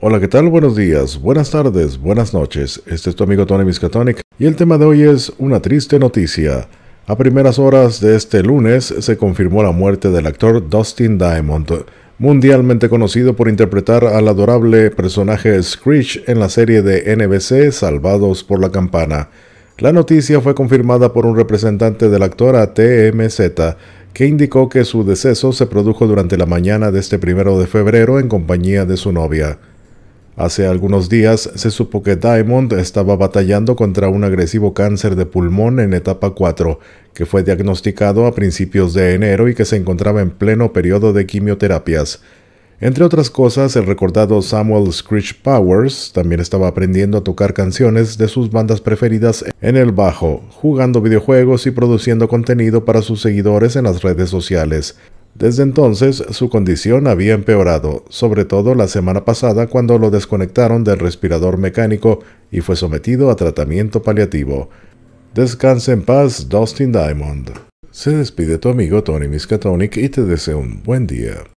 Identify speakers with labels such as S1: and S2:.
S1: Hola, ¿qué tal? Buenos días, buenas tardes, buenas noches. Este es tu amigo Tony Miskatonic y el tema de hoy es una triste noticia. A primeras horas de este lunes se confirmó la muerte del actor Dustin Diamond, mundialmente conocido por interpretar al adorable personaje Screech en la serie de NBC Salvados por la Campana. La noticia fue confirmada por un representante de la actora TMZ, que indicó que su deceso se produjo durante la mañana de este primero de febrero en compañía de su novia. Hace algunos días se supo que Diamond estaba batallando contra un agresivo cáncer de pulmón en etapa 4, que fue diagnosticado a principios de enero y que se encontraba en pleno periodo de quimioterapias. Entre otras cosas, el recordado Samuel Screech Powers también estaba aprendiendo a tocar canciones de sus bandas preferidas en el bajo, jugando videojuegos y produciendo contenido para sus seguidores en las redes sociales. Desde entonces su condición había empeorado, sobre todo la semana pasada cuando lo desconectaron del respirador mecánico y fue sometido a tratamiento paliativo. Descanse en paz, Dustin Diamond. Se despide tu amigo Tony Miskatonic y te deseo un buen día.